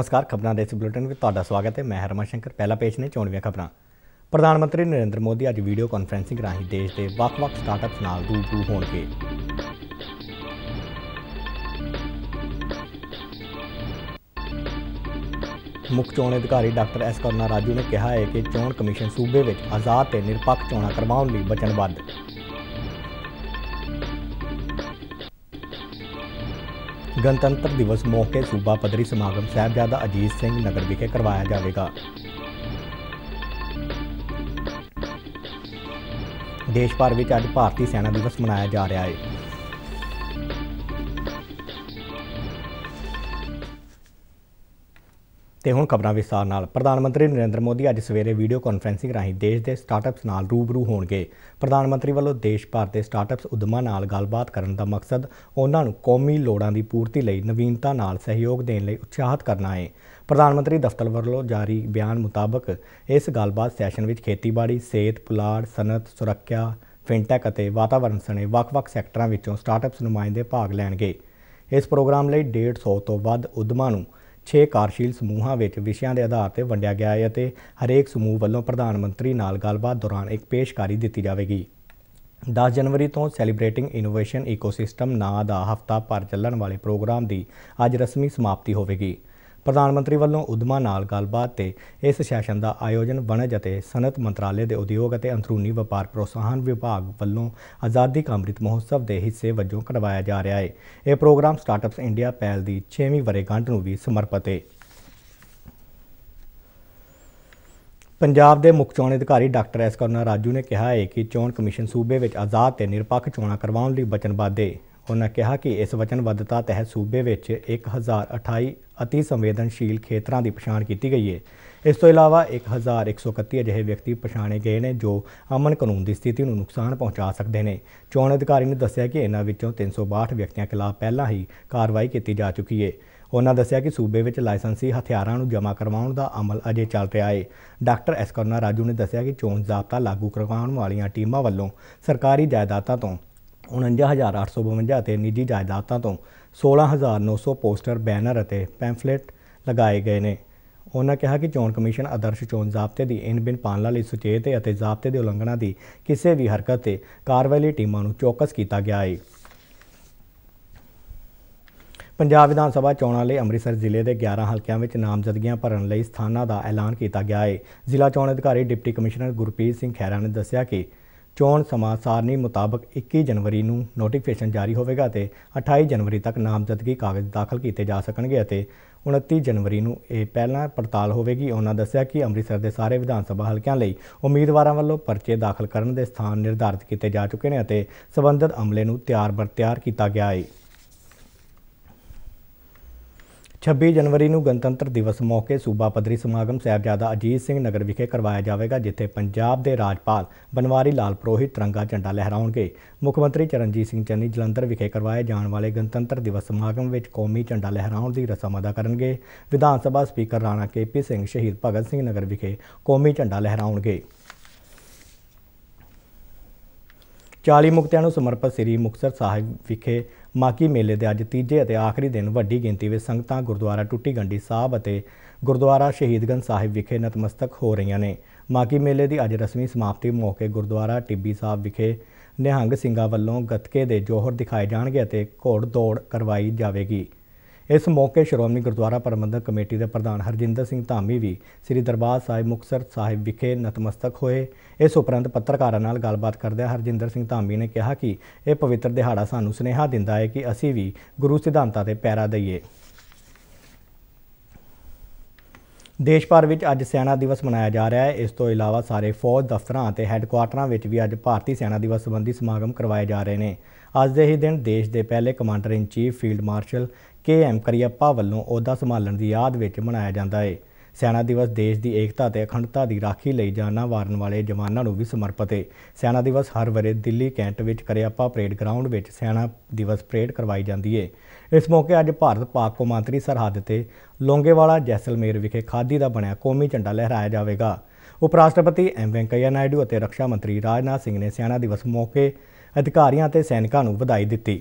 ਨਮਸਕਾਰ ਖਬਰਾਂ ਦੇ ਇਸ ਬੁਲੇਟਿਨ ਵਿੱਚ ਤੁਹਾਡਾ ਸਵਾਗਤ ਹੈ ਮੈਂ ਹਰਮਨ ਸ਼ੰਕਰ ਪਹਿਲਾ ਪੇਜ ਨੇ ਚੋਣਵੀਆਂ ਖਬਰਾਂ ਪ੍ਰਧਾਨ ਮੰਤਰੀ ਨਰਿੰਦਰ ਮੋਦੀ ਅੱਜ ਵੀਡੀਓ ਕਾਨਫਰੰਸਿੰਗ ਰਾਹੀਂ ਦੇਸ਼ ਦੇ ਵੱਖ-ਵੱਖ ਸਟਾਰਟਅਪਸ ਨਾਲ ਰੂਬਰੂ ਹੋਣਗੇ ਮੁੱਖ ਚੋਣ ਅਧਿਕਾਰੀ ਡਾਕਟਰ ਐਸ ਕਰਨਾ ਰਾਜੂ ਨੇ ਕਿਹਾ ਹੈ ਕਿ ਚੋਣ ਕਮਿਸ਼ਨ ਸੂਬੇ ਵਿੱਚ ਆਜ਼ਾਦ ਤੇ ਨਿਰਪੱਖ ਚੋਣਾਂ ਕਰਵਾਉਣ ਲਈ ਵਚਨਬੱਧ ਗਣਤੰਤਰ ਦਿਵਸ ਮੌਕੇ ਸੂਬਾ ਪੱਧਰੀ ਸਮਾਗਮ ਸਾਹਿਬਜ਼ਾਦਾ ਅਜੀਤ ਸਿੰਘ ਨਗਰ ਵਿਖੇ ਕਰਵਾਇਆ ਜਾਵੇਗਾ ਦੇਸ਼ ਭਰ ਵਿੱਚ ਅੱਜ ਭਾਰਤੀ ਸੈਨਾ ਦਿਵਸ ਮਨਾਇਆ ਜਾ ਰਿਹਾ ਹੈ ਤੇ ਹੁਣ ਖਬਰਾਂ ਵਿਸਥਾਰ ਨਾਲ ਪ੍ਰਧਾਨ ਮੰਤਰੀ ਨਰਿੰਦਰ ਮੋਦੀ ਅੱਜ ਸਵੇਰੇ ਵੀਡੀਓ ਕਾਨਫਰੈਂਸਿੰਗ ਰਾਹੀਂ ਦੇਸ਼ ਦੇ ਸਟਾਰਟਅਪਸ ਨਾਲ ਰੂਬਰੂ ਹੋਣਗੇ ਪ੍ਰਧਾਨ ਮੰਤਰੀ ਵੱਲੋਂ ਦੇਸ਼ ਭਰ ਦੇ ਸਟਾਰਟਅਪਸ ਉਦਮਾਂ ਨਾਲ ਗੱਲਬਾਤ ਕਰਨ ਦਾ ਮਕਸਦ ਉਹਨਾਂ ਨੂੰ ਕੌਮੀ ਲੋੜਾਂ ਦੀ ਪੂਰਤੀ ਲਈ ਨਵੀਨਤਾ ਨਾਲ ਸਹਿਯੋਗ ਦੇਣ ਲਈ ਉਤਸ਼ਾਹਿਤ ਕਰਨਾ ਹੈ ਪ੍ਰਧਾਨ ਮੰਤਰੀ ਦਫ਼ਤਰ ਵੱਲੋਂ ਜਾਰੀ ਬਿਆਨ ਮੁਤਾਬਕ ਇਸ ਗੱਲਬਾਤ ਸੈਸ਼ਨ ਵਿੱਚ ਖੇਤੀਬਾੜੀ, ਸਿਹਤ, ਪੁਲਾੜ, ਸਨਅਤ, ਸੁਰੱਖਿਆ, ਫਿਨਟੈਕ ਅਤੇ ਵਾਤਾਵਰਣ ਸਣੇ ਵੱਖ-ਵੱਖ ਸੈਕਟਰਾਂ ਵਿੱਚੋਂ ਸਟਾਰਟਅਪਸ ਨੁਮਾਇੰਦੇ ਭਾਗ ਲੈਣਗੇ ਇਸ ਪ੍ਰੋਗਰਾਮ ਲਈ 150 ਤੋਂ ਵੱਧ ਉਦਮਾਂ ਨੂੰ 6 ਕਾਰਜਸ਼ੀਲ ਸਮੂਹਾਂ ਵਿੱਚ ਵਿਸ਼ਿਆਂ ਦੇ ਆਧਾਰ ਤੇ ਵੰਡਿਆ ਗਿਆ ਹੈ ਅਤੇ ਹਰੇਕ ਸਮੂਹ ਵੱਲੋਂ ਪ੍ਰਧਾਨ ਮੰਤਰੀ ਨਾਲ ਗੱਲਬਾਤ ਦੌਰਾਨ ਇੱਕ ਪੇਸ਼ਕਾਰੀ ਦਿੱਤੀ ਜਾਵੇਗੀ 10 ਜਨਵਰੀ ਤੋਂ ਸੈਲੀਬ੍ਰੇਟਿੰਗ ਇਨੋਵੇਸ਼ਨ ਇਕੋਸਿਸਟਮ ਨਾਂ ਦਾ ਹਫਤਾ ਭਰ ਚੱਲਣ ਵਾਲੇ ਪ੍ਰੋਗਰਾਮ ਦੀ ਅੱਜ ਰਸਮੀ ਸਮਾਪਤੀ ਹੋਵੇਗੀ ਪ੍ਰਧਾਨ ਮੰਤਰੀ ਵੱਲੋਂ ਉਦਮਾ ਨਾਲ ਗੱਲਬਾਤ ਤੇ ਇਸ ਸੈਸ਼ਨ ਦਾ ਆਯੋਜਨ ਵਣਜ ਅਤੇ ਸਨਤ ਮੰਤਰਾਲੇ ਦੇ ਉਦਯੋਗ ਅਤੇ ਅੰਤਰੂਨੀ ਵਪਾਰ ਪ੍ਰੋਤਸਾਹਨ ਵਿਭਾਗ ਵੱਲੋਂ ਆਜ਼ਾਦੀ ਕਾ ਅੰਮ੍ਰਿਤ ਮਹੋਤਸਵ ਦੇ ਹਿੱਸੇ ਵਜੋਂ ਕਰਵਾਇਆ ਜਾ ਰਿਹਾ ਹੈ ਇਹ ਪ੍ਰੋਗਰਾਮ ਸਟਾਰਟਅਪਸ ਇੰਡੀਆ ਪਹਿਲ ਦੀ 6ਵੀਂ ਵਰੇਗੰਢ ਨੂੰ ਵੀ ਸਮਰਪਿਤ ਹੈ ਪੰਜਾਬ ਦੇ ਮੁੱਖ ਚੋਣ ਅਧਿਕਾਰੀ ਡਾਕਟਰ ਐਸ ਕਰੁਣਾ ਰਾਜੂ ਨੇ ਕਿਹਾ ਹੈ ਕਿ ਚੋਣ ਕਮਿਸ਼ਨ ਸੂਬੇ ਵਿੱਚ ਆਜ਼ਾਦ ਤੇ ਨਿਰਪੱਖ ਚੋਣਾਂ ਕਰਵਾਉਣ ਲਈ ਵਚਨਬੱਧ ਹੈ ਉਹਨਾਂ ਕਿਹਾ ਕਿ ਇਸ ਵਚਨਬੱਧਤਾ ਤਹਿਤ ਸੂਬੇ ਵਿੱਚ 1028 ਅਤੀ ਸੰਵੇਦਨਸ਼ੀਲ ਖੇਤਰਾਂ ਦੀ ਪਛਾਣ ਕੀਤੀ ਗਈ ਹੈ ਇਸ ਤੋਂ ਇਲਾਵਾ 1131 ਅਜਿਹੇ ਵਿਅਕਤੀ ਪਛਾਣੇ ਗਏ ਨੇ ਜੋ ਅਮਨ ਕਾਨੂੰਨ ਦੀ ਸਥਿਤੀ ਨੂੰ ਨੁਕਸਾਨ ਪਹੁੰਚਾ ਸਕਦੇ ਨੇ ਚੋਣ ਅਧਿਕਾਰੀ ਨੇ ਦੱਸਿਆ ਕਿ ਇਹਨਾਂ ਵਿੱਚੋਂ 362 ਵਿਅਕਤੀਆਂ ਖਿਲਾਫ ਪਹਿਲਾਂ ਹੀ ਕਾਰਵਾਈ ਕੀਤੀ ਜਾ ਚੁੱਕੀ ਹੈ ਉਹਨਾਂ ਦੱਸਿਆ ਕਿ ਸੂਬੇ ਵਿੱਚ ਲਾਇਸੈਂਸੀ ਹਥਿਆਰਾਂ ਨੂੰ ਜਮ੍ਹਾਂ ਕਰਵਾਉਣ ਦਾ ਅਮਲ ਅਜੇ ਚੱਲ ਰਿਹਾ ਹੈ ਡਾਕਟਰ ਐਸ ਕਰਨਾ ਰਾਜੂ ਨੇ ਦੱਸਿਆ ਕਿ ਚੋਣ ਜ਼ਾਬਤਾ ਲਾਗੂ ਕਰਵਾਉਣ ਵਾਲੀਆਂ ਟੀਮਾਂ ਵੱਲੋਂ ਸਰਕਾਰੀ ਜਾਇਦਾਦਾਂ ਤੋਂ 49852 ਤੇ ਨਿੱਜੀ ਜਾਇਦਾਦਾਂ ਤੋਂ 16900 ਪੋਸਟਰ ਬੈਨਰ ਅਤੇ ਪੈਂਫਲੇਟ ਲਗਾਏ ਗਏ ਨੇ ਉਹਨਾਂ ਕਿਹਾ ਕਿ ਚੋਣ ਕਮਿਸ਼ਨ ਆਦਰਸ਼ ਚੋਣ ਜ਼ਾਬਤੇ ਦੀ ਇਨ ਬਿਨ ਪਾਲਣਾ ਲਈ ਸੁਚੇਤ ਅਤੇ ਜ਼ਾਬਤੇ ਦੀ ਉਲੰਘਣਾ ਦੀ ਕਿਸੇ ਵੀ ਹਰਕਤ ਤੇ ਕਾਰਵਾਈ ਲਈ ਟੀਮਾਂ ਨੂੰ ਚੌਕਸ ਕੀਤਾ ਗਿਆ ਹੈ ਪੰਜਾਬ ਵਿਧਾਨ ਸਭਾ ਚੋਣਾਂ ਲਈ ਅੰਮ੍ਰਿਤਸਰ ਜ਼ਿਲ੍ਹੇ ਦੇ 11 ਹਲਕਿਆਂ ਵਿੱਚ ਨਾਮਜ਼ਦਗੀਆਂ ਭਰਨ ਲਈ ਸਥਾਨਾਂ ਦਾ ਐਲਾਨ ਕੀਤਾ ਗਿਆ ਹੈ ਜ਼ਿਲ੍ਹਾ ਚੋਣ ਅਧਿਕਾਰੀ ਡਿਪਟੀ ਕਮਿਸ਼ਨਰ ਗੁਰਪ੍ਰੀਤ ਸਿੰਘ ਖੈਰਾ ਨੇ ਦੱਸਿਆ ਕਿ ਚੋਣ ਸਮਾਂ ਸਾਰਣੀ ਮੁਤਾਬਕ 21 ਜਨਵਰੀ ਨੂੰ ਨੋਟੀਫਿਕੇਸ਼ਨ ਜਾਰੀ ਹੋਵੇਗਾ ਤੇ 28 ਜਨਵਰੀ ਤੱਕ ਨਾਮਜ਼ਦਗੀ ਕਾਗਜ਼ ਦਾਖਲ ਕੀਤੇ ਜਾ ਸਕਣਗੇ ਅਤੇ 29 ਜਨਵਰੀ ਨੂੰ ਇਹ ਪਹਿਲਾ ਪੜਤਾਲ ਹੋਵੇਗੀ ਉਹਨਾਂ ਦੱਸਿਆ ਕਿ ਅੰਮ੍ਰਿਤਸਰ ਦੇ ਸਾਰੇ ਵਿਧਾਨ ਸਭਾ ਹਲਕਿਆਂ ਲਈ ਉਮੀਦਵਾਰਾਂ ਵੱਲੋਂ ਪਰਚੇ ਦਾਖਲ ਕਰਨ ਦੇ ਸਥਾਨ ਨਿਰਧਾਰਿਤ ਕੀਤੇ ਜਾ ਚੁੱਕੇ ਨੇ ਅਤੇ ਸਬੰਧਤ ਅਮਲੇ ਨੂੰ ਤਿਆਰ ਬਰ ਤਿਆਰ ਕੀਤਾ ਗਿਆ ਹੈ 26 ਜਨਵਰੀ ਨੂੰ ਗਣਤੰਤਰ ਦਿਵਸ ਮੌਕੇ ਸੂਬਾ ਪੱਧਰੀ ਸਮਾਗਮ ਸਹਿਬਜ਼ਾਦਾ ਅਜੀਤ ਸਿੰਘ ਨਗਰ ਵਿਖੇ ਕਰਵਾਇਆ ਜਾਵੇਗਾ ਜਿੱਥੇ ਪੰਜਾਬ ਦੇ ਰਾਜਪਾਲ ਬਨਵਾਰੀ ਲਾਲ ਪ੍ਰੋਹਿਤ ਤਿਰੰਗਾ ਝੰਡਾ ਲਹਿਰਾਉਣਗੇ ਮੁੱਖ ਮੰਤਰੀ ਚਰਨਜੀਤ ਸਿੰਘ ਚੰਨੀ ਜਲੰਧਰ ਵਿਖੇ ਕਰਵਾਏ ਜਾਣ ਵਾਲੇ ਗਣਤੰਤਰ ਦਿਵਸ ਸਮਾਗਮ ਵਿੱਚ ਕੌਮੀ ਝੰਡਾ ਲਹਿਰਾਉਣ ਦੀ ਰਸਮ ਅਦਾ ਕਰਨਗੇ ਵਿਧਾਨ ਸਭਾ ਸਪੀਕਰ ਰਾਣਾ ਕੇਪੀ ਸਿੰਘ ਸ਼ਹੀਦ ਭਗਤ ਸਿੰਘ ਨਗਰ ਵਿਖੇ ਕੌਮੀ ਝੰਡਾ ਲਹਿਰਾਉਣਗੇ 40 ਮੁਕਤਿਆਂ ਨੂੰ ਸਮਰਪਿਤ ਸ੍ਰੀ ਮੁਕਤਸਰ ਸਾਹਿਬ ਵਿਖੇ ਮਾਕੀ ਮੇਲੇ ਦੇ ਅੱਜ ਤੀਜੇ ਅਤੇ ਆਖਰੀ ਦਿਨ ਵੱਡੀ ਗਿਣਤੀ ਵਿੱਚ ਸੰਗਤਾਂ ਗੁਰਦੁਆਰਾ ਟੁੱਟੀ ਗੰਡੀ ਸਾਹਿਬ ਅਤੇ ਗੁਰਦੁਆਰਾ ਸ਼ਹੀਦਗੰਜ ਸਾਹਿਬ ਵਿਖੇ ਨਤਮਸਤਕ ਹੋ ਰਹੀਆਂ ਨੇ ਮਾਕੀ ਮੇਲੇ ਦੀ ਅੱਜ ਰਸਮੀ ਸਮਾਪਤੀ ਮੌਕੇ ਗੁਰਦੁਆਰਾ ਟਿੱਬੀ ਸਾਹਿਬ ਵਿਖੇ ਨਿਹੰਗ ਸਿੰਘਾਂ ਵੱਲੋਂ ਗਤਕੇ ਦੇ ਜੋਹਰ ਦਿਖਾਏ ਜਾਣਗੇ ਅਤੇ ਘੋੜ ਦੌੜ ਕਰਵਾਈ ਜਾਵੇਗੀ ਇਸ ਮੌਕੇ ਸ਼੍ਰੋਮਣੀ ਗੁਰਦੁਆਰਾ ਪ੍ਰਬੰਧਕ ਕਮੇਟੀ ਦੇ ਪ੍ਰਧਾਨ ਹਰਜਿੰਦਰ ਸਿੰਘ ਧਾਮੀ ਵੀ ਸ੍ਰੀ ਦਰਬਾਰ ਸਾਹਿਬ ਮੁਕਸਰ ਸਾਹਿਬ ਵਿਖੇ ਨਤਮਸਤਕ ਹੋਏ ਇਸ ਉਪਰੰਤ ਪੱਤਰਕਾਰਾਂ ਨਾਲ ਗੱਲਬਾਤ ਕਰਦਿਆਂ ਹਰਜਿੰਦਰ ਸਿੰਘ ਧਾਮੀ ਨੇ ਕਿਹਾ ਕਿ ਇਹ ਪਵਿੱਤਰ ਦਿਹਾੜਾ ਸਾਨੂੰ ਸੁਨੇਹਾ ਦਿੰਦਾ ਹੈ ਕਿ ਅਸੀਂ ਵੀ ਗੁਰੂ ਸਿਧਾਂਤਾਂ ਤੇ ਪੈਰਾ ਦਈਏ ਦੇਸ਼ ਭਰ ਵਿੱਚ ਅੱਜ ਸੈਨਾ ਦਿਵਸ ਮਨਾਇਆ ਜਾ ਰਿਹਾ ਹੈ ਇਸ ਤੋਂ ਇਲਾਵਾ ਸਾਰੇ ਫੌਜ ਦਫ਼ਤਰਾਂ ਅਤੇ ਹੈੱਡਕੁਆਰਟਰਾਂ ਵਿੱਚ ਵੀ ਅੱਜ ਭਾਰਤੀ ਸੈਨਾ ਦਿਵਸ ਸੰਬੰਧੀ ਸਮਾਗਮ ਕਰਵਾਏ ਜਾ ਰਹੇ ਨੇ ਅੱਜ ਦੇ ਹੀ ਦਿਨ ਦੇਸ਼ ਦੇ ਪਹਿਲੇ commander in chief field marshal K M Cariappa ਵੱਲੋਂ ਅਹੁਦਾ ਸੰਭਾਲਣ ਦੀ ਯਾਦ ਵਿੱਚ ਮਨਾਇਆ ਜਾਂਦਾ ਹੈ ਸੈਨਾ ਦਿਵਸ ਦੇਸ਼ ਦੀ ਏਕਤਾ ਤੇ ਅਖੰਡਤਾ ਦੀ ਰਾਖੀ ਲਈ ਜਾਨਾਂ ਵਾਰਨ ਵਾਲੇ ਜਵਾਨਾਂ ਨੂੰ ਵੀ ਸਮਰਪਿਤ ਹੈ ਸੈਨਾ ਦਿਵਸ ਹਰ ਵਰੇ ਦਿੱਲੀ ਕੈਂਟ ਵਿੱਚ ਕਰਿਆਪਾ ਪਰੇਡ ਗਰਾਊਂਡ ਵਿੱਚ ਸੈਨਾ ਦਿਵਸ ਪਰੇਡ ਕਰਵਾਈ ਜਾਂਦੀ ਹੈ ਇਸ ਮੌਕੇ ਅੱਜ ਭਾਰਤ ਪਾਕ ਕੌਮਾਂਤਰੀ ਸਰਹੱਦ ਤੇ ਲੋਂਗੇਵਾਲਾ ਜੈਸਲਮੇਰ ਵਿਖੇ ਖਾਦੀ ਦਾ ਬਣਿਆ ਕੌਮੀ ਝੰਡਾ ਲਹਿਰਾਇਆ ਜਾਵੇਗਾ ਉਪ ਰਾਸ਼ਟਰਪਤੀ ਐਮ ਵੈਂਕਈਆ ਨਾਇਡੂ ਅਤੇ ਰੱਖਿਆ ਮੰਤਰੀ ਰਾਜਨਾਥ ਸਿੰਘ ਨੇ ਸੈਨਾ ਦਿਵਸ ਮੌਕੇ ਅਧਿਕਾਰੀਆਂ ਤੇ ਸੈਨਿਕਾਂ ਨੂੰ ਵਧਾਈ ਦਿੱਤੀ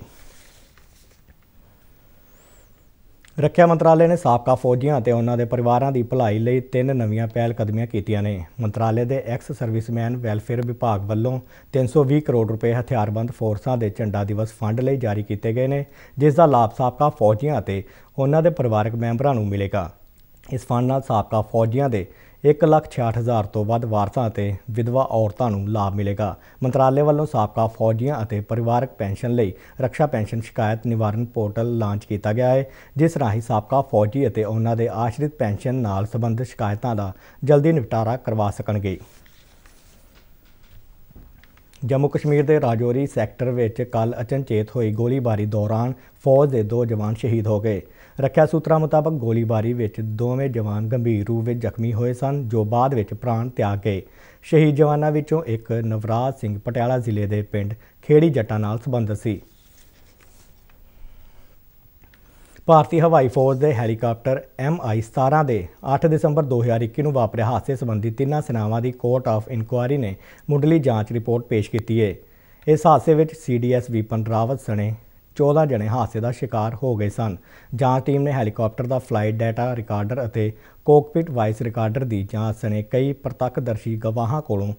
ਰੱਖਿਆ ਮੰਤਰਾਲੇ ਨੇ ਸਾਬਕਾ ਫੌਜੀਆਂ ਅਤੇ ਉਹਨਾਂ ਦੇ ਪਰਿਵਾਰਾਂ ਦੀ ਭਲਾਈ ਲਈ ਤਿੰਨ ਨਵੀਆਂ ਪਹਿਲ ਕਦਮੀਆਂ ਕੀਤੀਆਂ ਨੇ ਮੰਤਰਾਲੇ ਦੇ ਐਕਸ ਸਰਵਿਸਮੈਨ ਵੈਲਫੇਅਰ ਵਿਭਾਗ ਵੱਲੋਂ 320 ਕਰੋੜ ਰੁਪਏ ਹਥਿਆਰਬੰਦ ਫੋਰਸਾਂ ਦੇ ਝੰਡਾ ਦਿਵਸ ਫੰਡ ਲਈ ਜਾਰੀ ਕੀਤੇ ਗਏ ਨੇ ਜਿਸ ਦਾ ਲਾਭ ਸਾਬਕਾ ਫੌਜੀਆਂ ਅਤੇ ਉਹਨਾਂ ਦੇ ਪਰਿਵਾਰਕ ਮੈਂਬਰਾਂ ਨੂੰ ਮਿਲੇਗਾ ਇਸ ਫੰਡ ਨਾਲ ਸਾਬਕਾ ਫੌਜੀਆਂ ਦੇ 1,66,000 ਤੋਂ ਵੱਧ ਵਾਰਸਾਂ ਅਤੇ ਵਿਧਵਾ ਔਰਤਾਂ ਨੂੰ ਲਾਭ ਮਿਲੇਗਾ ਮੰਤਰਾਲੇ ਵੱਲੋਂ ਸਾਬਕਾ ਫੌਜੀਆਂ ਅਤੇ ਪਰਿਵਾਰਕ ਪੈਨਸ਼ਨ ਲਈ ਰੱਖਿਆ ਪੈਨਸ਼ਨ ਸ਼ਿਕਾਇਤ ਨਿਵਾਰਨ ਪੋਰਟਲ ਲਾਂਚ ਕੀਤਾ ਗਿਆ ਹੈ ਜਿਸ ਰਾਹੀਂ ਸਾਬਕਾ ਫੌਜੀ ਅਤੇ ਉਹਨਾਂ ਦੇ ਆਸ਼ਰਿਤ ਪੈਨਸ਼ਨ ਨਾਲ ਸੰਬੰਧਿਤ ਸ਼ਿਕਾਇਤਾਂ ਦਾ ਜਲਦੀ ਨਿਪਟਾਰਾ ਕਰਵਾ ਸਕਣਗੇ ਜੰਮੂ ਕਸ਼ਮੀਰ ਦੇ ਰਾਜੌਰੀ ਸੈਕਟਰ ਵਿੱਚ ਕੱਲ ਅਚਨਚੇਤ ਹੋਈ ਗੋਲੀਬਾਰੀ ਦੌਰਾਨ ਫੌਜ ਦੇ ਦੋ ਜਵਾਨ ਸ਼ਹੀਦ ਹੋ ਗਏ ਰੱਖਿਆ ਸੂਤਰਾਂ ਮੁਤਾਬਕ ਗੋਲੀਬਾਰੀ ਵਿੱਚ ਦੋਵੇਂ ਜਵਾਨ ਗੰਭੀਰ ਰੂਪ ਵਿੱਚ ਜ਼ਖਮੀ ਹੋਏ ਸਨ ਜੋ ਬਾਅਦ ਵਿੱਚ ਪ੍ਰਾਣ ਤਿਆਗ ਗਏ ਸ਼ਹੀਦ ਜਵਾਨਾਂ ਵਿੱਚੋਂ ਇੱਕ ਨਵਰਾਜ ਸਿੰਘ ਪਟਿਆਲਾ ਜ਼ਿਲ੍ਹੇ ਦੇ ਪਿੰਡ ਖੇੜੀ ਜੱਟਾਂ ਨਾਲ ਸੰਬੰਧਿਤ ਸੀ ਭਾਰਤੀ ਹਵਾਈ ਫੌਜ ਦੇ ਹੈਲੀਕਾਪਟਰ MI-17 ਦੇ 8 ਦਸੰਬਰ 2021 ਨੂੰ ਵਾਪਰੇ ਹਾਦਸੇ ਸੰਬੰਧੀ ਤਿੰਨਾਂ ਸੇਨਾਵਾਂ ਦੀ ਕੋਰਟ ਆਫ ਇਨਕੁਆਇਰੀ ਨੇ ਮੁੱਢਲੀ ਜਾਂਚ ਰਿਪੋਰਟ ਪੇਸ਼ ਕੀਤੀ ਹੈ ਇਸ ਹਾਦਸੇ ਵਿੱਚ CDS ਵਿਪਨ ਰਾਵਤ ਸਣੇ 14 ਜਣੇ ਹਾਦਸੇ ਦਾ ਸ਼ਿਕਾਰ ਹੋ ਗਏ ਸਨ ਜਾਂਚ ਟੀਮ ਨੇ ਹੈਲੀਕਾਪਟਰ ਦਾ ਫਲਾਈਟ ਡਾਟਾ ਰਿਕਾਰਡਰ ਅਤੇ ਕੋਕਪਿਟ ਵਾਇਸ ਰਿਕਾਰਡਰ ਦੀ ਜਾਂਚ ਸਣੇ ਕਈ ਪ੍ਰਤੱਖਦਰਸ਼ੀ ਗਵਾਹਾਂ ਕੋਲੋਂ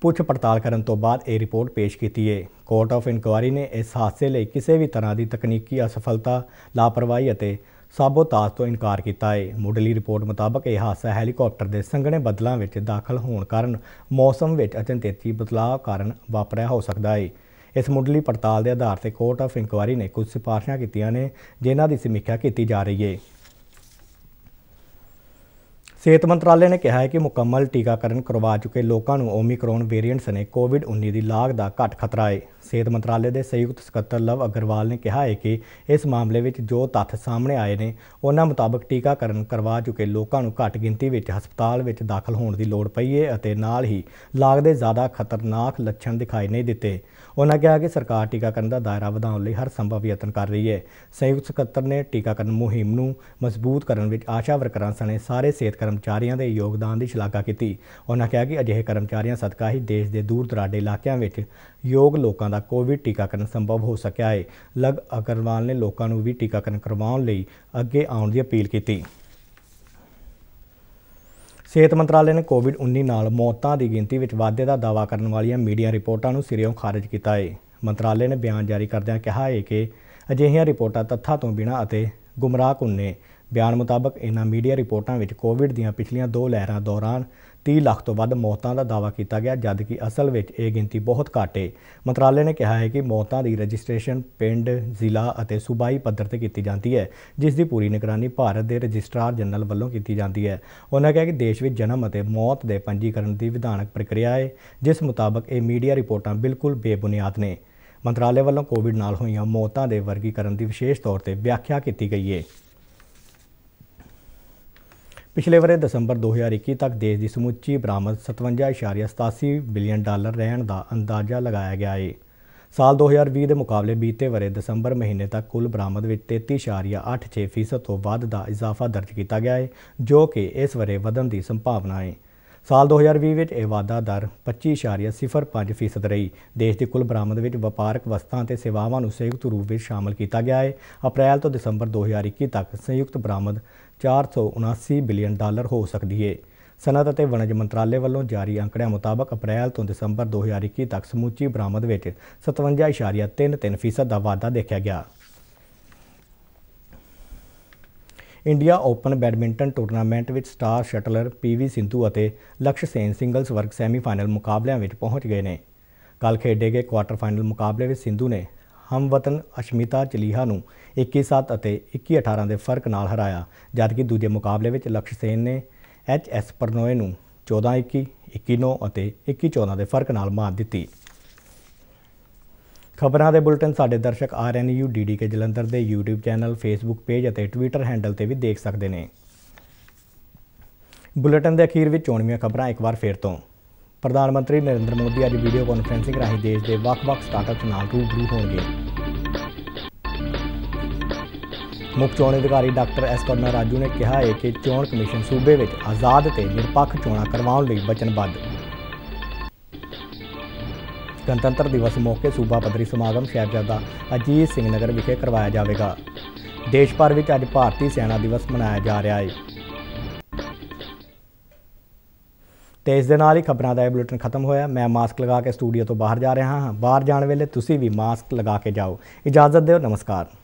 ਪੁੱਛ ਪੜਤਾਲ ਕਰਨ ਤੋਂ ਬਾਅਦ ਇਹ ਰਿਪੋਰਟ ਪੇਸ਼ ਕੀਤੀ ਹੈ ਕੋਰਟ ਆਫ ਇਨਕੁਆਰੀ ਨੇ ਇਸ ਹਾਦਸੇ ਲਈ ਕਿਸੇ ਵੀ ਤਰ੍ਹਾਂ ਦੀ ਤਕਨੀਕੀ ਅਸਫਲਤਾ ਲਾਪਰਵਾਹੀ ਅਤੇ ਸਾਬੋਤਾਜ ਤੋਂ ਇਨਕਾਰ ਕੀਤਾ ਹੈ ਮੁੱਢਲੀ ਰਿਪੋਰਟ ਮੁਤਾਬਕ ਇਹ ਹਾਦਸਾ ਹੈਲੀਕਾਪਟਰ ਦੇ ਸੰਘਣੇ ਬੱਦਲਾਂ ਵਿੱਚ ਦਾਖਲ ਹੋਣ ਕਾਰਨ ਮੌਸਮ ਵਿੱਚ ਅਚਨਚੇਤੀ ਬਦਲਾਅ ਕਾਰਨ ਵਾਪਰਿਆ ਹੋ ਸਕਦਾ ਹੈ ਇਸ ਮੁੱਢਲੀ ਪੜਤਾਲ ਦੇ ਆਧਾਰ ਤੇ ਕੋਰਟ ਆਫ ਇਨਕੁਆਰੀ ਨੇ ਕੁਝ ਸਿਫਾਰਸ਼ਾਂ ਕੀਤੀਆਂ ਨੇ ਜਿਨ੍ਹਾਂ ਦੀ ਸਮੀਖਿਆ ਕੀਤੀ ਜਾ ਰਹੀ ਹੈ ਸਿਹਤ ਮੰਤਰਾਲੇ ਨੇ ਕਿਹਾ ਹੈ ਕਿ ਮੁਕੰਮਲ ਟੀਕਾਕਰਨ ਕਰਵਾ ਚੁੱਕੇ ਲੋਕਾਂ ਨੂੰ ਓਮਿਕਰੋਨ ਵੇਰੀਐਂਟ ਸਨੇ ਕੋਵਿਡ-19 ਦੀ ਲਾਗ ਦਾ ਘੱਟ ਖਤਰਾ ਹੈ ਸਿਹਤ ਮੰਤਰਾਲੇ ਦੇ ਸੰਯੁਕਤ ਸਕੱਤਰ ਲਵ ਅਗਰਵਾਲ ਨੇ ਕਿਹਾ ਹੈ ਕਿ ਇਸ ਮਾਮਲੇ ਵਿੱਚ ਜੋ ਤੱਥ ਸਾਹਮਣੇ ਆਏ ਨੇ ਉਹਨਾਂ ਮੁਤਾਬਕ ਟੀਕਾਕਰਨ ਕਰਵਾ ਚੁੱਕੇ ਲੋਕਾਂ ਨੂੰ ਘੱਟ ਗਿਣਤੀ ਵਿੱਚ ਹਸਪਤਾਲ ਵਿੱਚ ਦਾਖਲ ਹੋਣ ਦੀ ਲੋੜ ਪਈ ਹੈ ਅਤੇ ਨਾਲ ਹੀ ਲਾਗ ਦੇ ਜ਼ਿਆਦਾ ਖਤਰਨਾਕ ਲੱਛਣ ਦਿਖਾਈ ਨਹੀਂ ਦਿੱਤੇ ਉਹਨਾਂ ਕਿਹਾ ਕਿ ਸਰਕਾਰ ਟੀਕਾਕਰਨ ਦਾ ਦਾਇਰਾ ਵਧਾਉਣ ਲਈ ਹਰ ਸੰਭਵ ਯਤਨ ਕਰ ਰਹੀ ਹੈ ਸੰਯੁਕਤ ਸਕੱਤਰ ਨੇ ਟੀਕਾਕਰਨ ਮੁਹਿੰਮ ਨੂੰ ਮਜ਼ਬੂਤ ਕਰਨ ਵਿੱਚ ਆਸ਼ਾ ਵਰਕਰਾਂ ਸਣੇ ਸਾਰੇ ਸਿਹਤ ਕਰਮਚਾਰੀਆਂ ਦੇ ਯੋਗਦਾਨ ਦੀ ਸ਼ਲਾਘਾ ਕੀਤੀ ਉਹਨਾਂ ਕਿਹਾ ਕਿ ਅਜਿਹੇ ਕਰਮਚਾਰੀਆਂ ਸਦਕਾ ਹੀ ਦੇਸ਼ ਦੇ ਦੂਰ ਦਰਾਡੇ ਇਲਾਕਿਆਂ ਵਿੱਚ ਯੋਗ ਲੋਕਾਂ ਦਾ ਕੋਵਿਡ ਟੀਕਾਕਰਨ ਸੰਭਵ ਹੋ ਸਕਿਆ ਹੈ ਲਗ ਅਗਰਵਾਲ ਨੇ ਲੋਕਾਂ ਨੂੰ ਵੀ ਟੀਕਾਕਰਨ ਕਰਵਾਉਣ ਲਈ ਅੱਗੇ ਆਉਣ ਦੀ ਅਪੀਲ ਕੀਤੀ ਸਿਹਤ ਮੰਤਰਾਲੇ ਨੇ ਕੋਵਿਡ-19 ਨਾਲ ਮੌਤਾਂ ਦੀ ਗਿਣਤੀ ਵਿੱਚ ਵਾਧੇ ਦਾ ਦਾਅਵਾ ਕਰਨ ਵਾਲੀਆਂ ਮੀਡੀਆ ਰਿਪੋਰਟਾਂ ਨੂੰ ਸਿਰਿਓਂ ਖਾਰਜ ਕੀਤਾ ਹੈ ਮੰਤਰਾਲੇ ਨੇ ਬਿਆਨ ਜਾਰੀ ਕਰਦਿਆਂ ਕਿਹਾ ਹੈ ਕਿ ਅਜਿਹੀਆਂ ਰਿਪੋਰਟਾਂ ਤੱਥਾਂ ਤੋਂ ਬਿਨਾਂ ਅਤੇ ਗੁੰਮਰਾਹ ਹੁੰਨੇ ਬਿਆਨ ਮੁਤਾਬਕ ਇਹਨਾਂ ਮੀਡੀਆ ਰਿਪੋਰਟਾਂ ਵਿੱਚ ਕੋਵਿਡ ਦੀਆਂ ਪਿਛਲੀਆਂ ਦੋ ਲਹਿਰਾਂ ਦੌਰਾਨ 30 ਲੱਖ ਤੋਂ ਵੱਧ ਮੌਤਾਂ ਦਾ ਦਾਅਵਾ ਕੀਤਾ ਗਿਆ ਜਦਕਿ ਅਸਲ ਵਿੱਚ ਇਹ ਗਿਣਤੀ ਬਹੁਤ ਘੱਟ ਹੈ ਮੰਤਰਾਲੇ ਨੇ ਕਿਹਾ ਹੈ ਕਿ ਮੌਤਾਂ ਦੀ ਰਜਿਸਟ੍ਰੇਸ਼ਨ ਪਿੰਡ ਜ਼ਿਲ੍ਹਾ ਅਤੇ ਸੂਬਾਈ ਪੱਧਰ ਤੇ ਕੀਤੀ ਜਾਂਦੀ ਹੈ ਜਿਸ ਦੀ ਪੂਰੀ ਨਿਗਰਾਨੀ ਭਾਰਤ ਦੇ ਰਜਿਸਟਰਾਰ ਜਨਰਲ ਵੱਲੋਂ ਕੀਤੀ ਜਾਂਦੀ ਹੈ ਉਹਨਾਂ ਕਿਹਾ ਕਿ ਦੇਸ਼ ਵਿੱਚ ਜਨਮ ਅਤੇ ਮੌਤ ਦੇ ਪੰਜੀਕਰਨ ਦੀ ਵਿਧਾਨਕ ਪ੍ਰਕਿਰਿਆ ਹੈ ਜਿਸ ਮੁਤਾਬਕ ਇਹ ਮੀਡੀਆ ਰਿਪੋਰਟਾਂ ਬਿਲਕੁਲ ਬੇਬੁਨਿਆਦ ਨੇ ਮੰਤਰਾਲੇ ਵੱਲੋਂ ਕੋਵਿਡ ਨਾਲ ਹੋਈਆਂ ਮੌਤਾਂ ਦੇ ਵਰਗੀਕਰਨ ਦੀ ਵਿਸ਼ੇਸ਼ ਤੌਰ ਤੇ ਵਿਆਖਿਆ ਕੀਤੀ ਗਈ ਹੈ ਪਿਛਲੇ ਵਰੇ ਦਸੰਬਰ 2021 ਤੱਕ ਦੇਸ਼ ਦੀ ਸਮੁੱਚੀ ਬਰਾਮਦ 57.87 ਬਿਲੀਅਨ ਡਾਲਰ ਰਹਿਣ ਦਾ ਅੰਦਾਜ਼ਾ ਲਗਾਇਆ ਗਿਆ ਹੈ ਸਾਲ 2020 ਦੇ ਮੁਕਾਬਲੇ ਬੀਤੇ ਵਰੇ ਦਸੰਬਰ ਮਹੀਨੇ ਤੱਕ ਕੁੱਲ ਬਰਾਮਦ ਵਿੱਚ 33.86% ਤੋਂ ਵੱਧ ਦਾ ਇਜ਼ਾਫਾ ਦਰਜ ਕੀਤਾ ਗਿਆ ਹੈ ਜੋ ਕਿ ਇਸ ਵਰੇ ਵਧਣ ਦੀ ਸੰਭਾਵਨਾ ਹੈ ਸਾਲ 2020 ਵਿੱਚ ਇਹ ਵਾਧਾ ਦਰ 25.05% ਰਹੀ ਦੇਸ਼ ਦੀ ਕੁੱਲ ਬਰਾਮਦ ਵਿੱਚ ਵਪਾਰਕ ਵਸਤਾਂ ਅਤੇ ਸੇਵਾਵਾਂ ਨੂੰ ਸੰਯੁਕਤ ਰੂਪ ਵਿੱਚ ਸ਼ਾਮਲ ਕੀਤਾ ਗਿਆ ਹੈ ਅਪ੍ਰੈਲ ਤੋਂ ਦਸੰਬਰ 2021 ਤੱਕ ਸੰਯੁਕਤ ਬਰਾਮਦ 479 ਬਿਲੀਅਨ ਡਾਲਰ ਹੋ ਸਕਦੀ ਹੈ ਸਨਅਤ ਅਤੇ ਵਣਜ ਮੰਤਰਾਲੇ ਵੱਲੋਂ ਜਾਰੀ ਅੰਕੜਿਆਂ ਮੁਤਾਬਕ ਅਪ੍ਰੈਲ ਤੋਂ ਦਸੰਬਰ 2021 ਤੱਕ ਸਮੁੱਚੀ ਬਰਾਮਦ ਵਿੱਚ 57.33% ਦਾ ਵਾਧਾ ਦੇਖਿਆ ਗਿਆ ਇੰਡੀਆ ਓਪਨ ਬੈਡਮਿੰਟਨ ਟੂਰਨਾਮੈਂਟ ਵਿੱਚ ਸਟਾਰ ਸ਼ਟਲਰ ਪੀਵੀ ਸਿੰਧੂ ਅਤੇ ਲਕਸ਼ ਸੇਨ ਸਿੰਗਲਸ ਵਰਗ ਸੈਮੀਫਾਈਨਲ ਮੁਕਾਬਲਿਆਂ ਵਿੱਚ ਪਹੁੰਚ ਗਏ ਨੇ ਕੱਲ ਖੇਡੇ ਗਏ ਕੁਆਟਰ ਫਾਈਨਲ ਮੁਕਾਬਲੇ ਵਿੱਚ ਸਿੰਧੂ ਨੇ ਹਮਵਤਨ ਅਸ਼ਮਿਤਾ ਚਲੀਹਾ ਨੂੰ 21-7 ਅਤੇ 21-18 ਦੇ ਫਰਕ ਨਾਲ ਹਰਾਇਆ ਜਦਕਿ ਦੂਜੇ ਮੁਕਾਬਲੇ ਵਿੱਚ ਲਕਸ਼ ਸੇਨ ਨੇ ਐਚਐਸ ਪਰਨੋਏ ਨੂੰ 14-21 21-9 ਅਤੇ 21-14 ਦੇ ਫਰਕ ਨਾਲ ਮਾਤ ਦਿੱਤੀ ਖਬਰਾਂ ਦੇ ਬੁਲਟਨ ਸਾਡੇ ਦਰਸ਼ਕ ਆਰਐਨਯੂ ਕੇ ਜਲੰਧਰ ਦੇ YouTube ਚੈਨਲ Facebook ਪੇਜ ਅਤੇ Twitter ਹੈਂਡਲ ਤੇ ਵੀ ਦੇਖ ਸਕਦੇ ਨੇ ਬੁਲਟਨ ਦੇ ਅਖੀਰ ਵਿੱਚ ਚੋਣਵੀਆਂ ਖਬਰਾਂ ਇੱਕ ਵਾਰ ਫੇਰ ਤੋਂ ਪ੍ਰਧਾਨ ਮੰਤਰੀ ਨਰਿੰਦਰ ਮੋਦੀ ਅੱਜ ਵੀਡੀਓ ਕਾਨਫਰੰਸਿੰਗ ਰਾਹੀਂ ਦੇਸ਼ ਦੇ ਵੱਖ-ਵੱਖ ਸਟਾਰਟਅਪਸ ਨਾਲ ਰੂਬਰੂ ਹੋਣਗੇ ਮੁੱਖ ਚੋਣ ਅਧਿਕਾਰੀ ਡਾਕਟਰ ਐਸ ਕਰਨਾ ਰਾਜੂ ਨੇ ਕਿਹਾ ਹੈ ਕਿ ਚੋਣ ਕਮਿਸ਼ਨ ਸੂਬੇ ਵਿੱਚ ਆਜ਼ਾਦ ਤੇ ਨਿਰਪੱਖ ਚੋਣਾਂ ਕਰਵਾਉਣ ਲਈ ਵਚਨਬੱਧ ਗਣਤੰਤਰ ਦਿਵਸ ਮੌਕੇ ਸੂਬਾ ਪੱਧਰੀ ਸਮਾਗਮ ਸਾਹਿਬਜ਼ਾਦਾ ਅਜੀਤ ਸਿੰਘ ਨਗਰ ਵਿਖੇ ਕਰਵਾਇਆ ਜਾਵੇਗਾ ਦੇਸ਼ ਭਰ ਵਿੱਚ ਅੱਜ ਭਾਰਤੀ ਸੈਨਾ ਦਿਵਸ ਮਨਾਇਆ ਜਾ ਰਿਹਾ ਹੈ ਤੇ ਇਸ ਦੇ ਨਾਲ ਹੀ ਖਬਰਾਂ ਦਾ ਇਹ ਬੁਲੇਟਿਨ ਖਤਮ ਹੋਇਆ ਮੈਂ ਮਾਸਕ ਲਗਾ ਕੇ ਸਟੂਡੀਓ ਤੋਂ ਬਾਹਰ ਜਾ ਰਿਹਾ ਹਾਂ ਬਾਹਰ ਜਾਣ ਵੇਲੇ ਤੁਸੀਂ ਵੀ ਮਾਸਕ ਲਗਾ ਕੇ ਜਾਓ ਇਜਾਜ਼ਤ ਦਿਓ ਨਮਸਕਾਰ